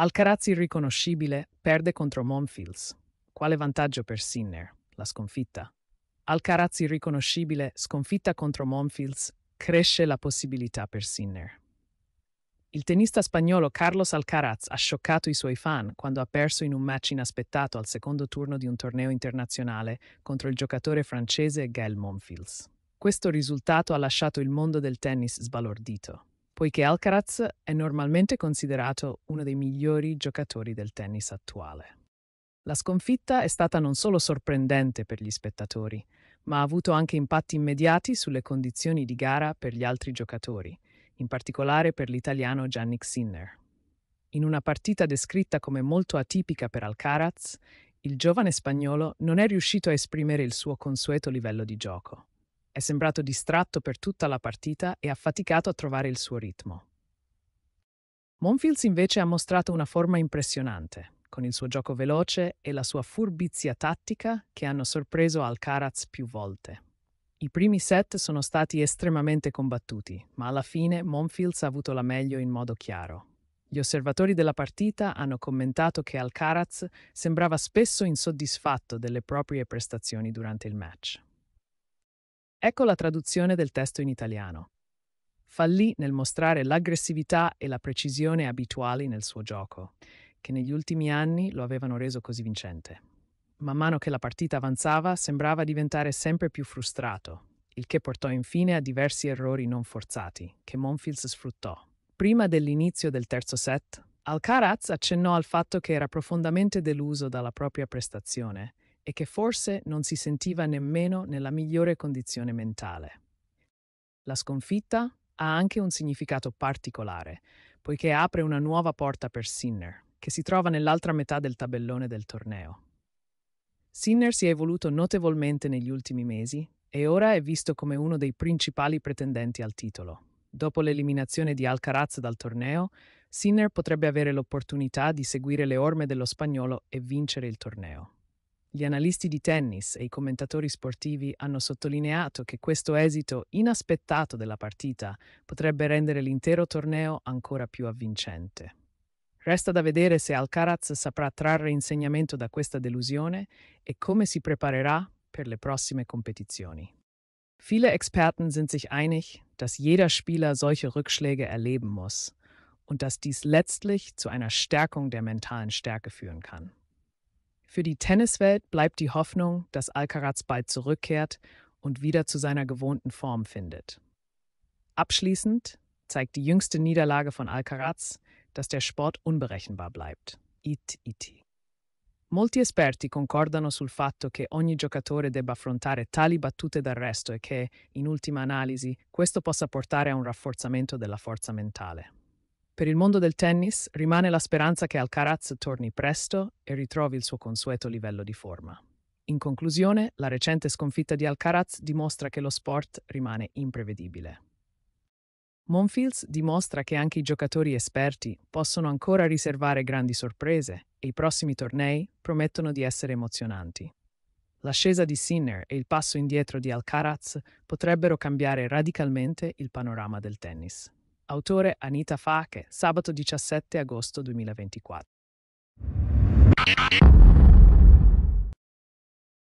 Alcaraz irriconoscibile perde contro Monfils. Quale vantaggio per Sinner? La sconfitta. Alcaraz irriconoscibile sconfitta contro Monfils cresce la possibilità per Sinner. Il tennista spagnolo Carlos Alcaraz ha scioccato i suoi fan quando ha perso in un match inaspettato al secondo turno di un torneo internazionale contro il giocatore francese Gael Monfils. Questo risultato ha lasciato il mondo del tennis sbalordito poiché Alcaraz è normalmente considerato uno dei migliori giocatori del tennis attuale. La sconfitta è stata non solo sorprendente per gli spettatori, ma ha avuto anche impatti immediati sulle condizioni di gara per gli altri giocatori, in particolare per l'italiano Yannick Sinner. In una partita descritta come molto atipica per Alcaraz, il giovane spagnolo non è riuscito a esprimere il suo consueto livello di gioco. È sembrato distratto per tutta la partita e ha faticato a trovare il suo ritmo. Monfields invece ha mostrato una forma impressionante, con il suo gioco veloce e la sua furbizia tattica che hanno sorpreso Alcaraz più volte. I primi set sono stati estremamente combattuti, ma alla fine Monfields ha avuto la meglio in modo chiaro. Gli osservatori della partita hanno commentato che Alcaraz sembrava spesso insoddisfatto delle proprie prestazioni durante il match. Ecco la traduzione del testo in italiano. Fallì nel mostrare l'aggressività e la precisione abituali nel suo gioco, che negli ultimi anni lo avevano reso così vincente. Man mano che la partita avanzava, sembrava diventare sempre più frustrato, il che portò infine a diversi errori non forzati, che Monfils sfruttò. Prima dell'inizio del terzo set, Alcaraz accennò al fatto che era profondamente deluso dalla propria prestazione e che forse non si sentiva nemmeno nella migliore condizione mentale. La sconfitta ha anche un significato particolare, poiché apre una nuova porta per Sinner, che si trova nell'altra metà del tabellone del torneo. Sinner si è evoluto notevolmente negli ultimi mesi e ora è visto come uno dei principali pretendenti al titolo. Dopo l'eliminazione di Alcaraz dal torneo, Sinner potrebbe avere l'opportunità di seguire le orme dello spagnolo e vincere il torneo. Gli analisti di tennis e i commentatori sportivi hanno sottolineato che questo esito inaspettato della partita potrebbe rendere l'intero torneo ancora più avvincente. Resta da vedere se Alcaraz saprà trarre insegnamento da questa delusione e come si preparerà per le prossime competizioni. Viele Experten sind sich einig, dass jeder Spieler solche Rückschläge erleben muss und dass dies letztlich zu einer Stärkung der mentalen Stärke führen kann. Für die Tenniswelt bleibt die Hoffnung, dass Alcaraz bald zurückkehrt und wieder zu seiner gewohnten Form findet. Abschließend zeigt die jüngste Niederlage von Alcaraz, dass der Sport unberechenbar bleibt. It iti. Molti esperti concordano sul fatto che ogni giocatore debba affrontare tali battute d'arresto e che, in ultima analisi, questo possa portare a un rafforzamento della forza mentale. Per il mondo del tennis rimane la speranza che Alcaraz torni presto e ritrovi il suo consueto livello di forma. In conclusione, la recente sconfitta di Alcaraz dimostra che lo sport rimane imprevedibile. Monfields dimostra che anche i giocatori esperti possono ancora riservare grandi sorprese e i prossimi tornei promettono di essere emozionanti. L'ascesa di Sinner e il passo indietro di Alcaraz potrebbero cambiare radicalmente il panorama del tennis. Autore Anita Fache, sabato 17 agosto 2024.